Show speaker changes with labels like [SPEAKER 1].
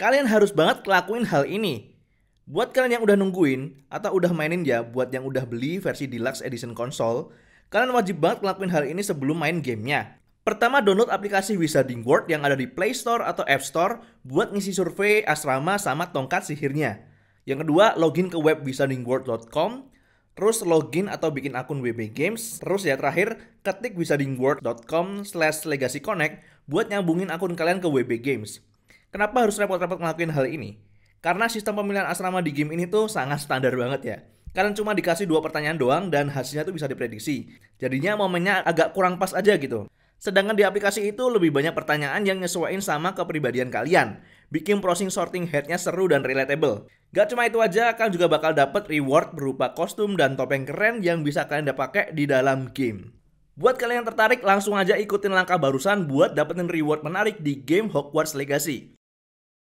[SPEAKER 1] Kalian harus banget kelakuin hal ini. Buat kalian yang udah nungguin atau udah mainin ya, buat yang udah beli versi deluxe edition konsol, kalian wajib banget ngelakuin hal ini sebelum main gamenya. Pertama, download aplikasi Wizarding World yang ada di Play Store atau App Store buat ngisi survei asrama sama tongkat sihirnya. Yang kedua, login ke web wizardingworld.com, terus login atau bikin akun WB Games, terus ya terakhir ketik wizardingworld.com slash legacy buat nyambungin akun kalian ke WB Games. Kenapa harus repot-repot ngelakuin hal ini? Karena sistem pemilihan asrama di game ini tuh sangat standar banget ya. Kalian cuma dikasih dua pertanyaan doang dan hasilnya tuh bisa diprediksi. Jadinya momennya agak kurang pas aja gitu. Sedangkan di aplikasi itu lebih banyak pertanyaan yang nyesuaiin sama kepribadian kalian. Bikin proses sorting headnya seru dan relatable. Gak cuma itu aja, kalian juga bakal dapet reward berupa kostum dan topeng keren yang bisa kalian pakai di dalam game. Buat kalian yang tertarik, langsung aja ikutin langkah barusan buat dapetin reward menarik di game Hogwarts Legacy.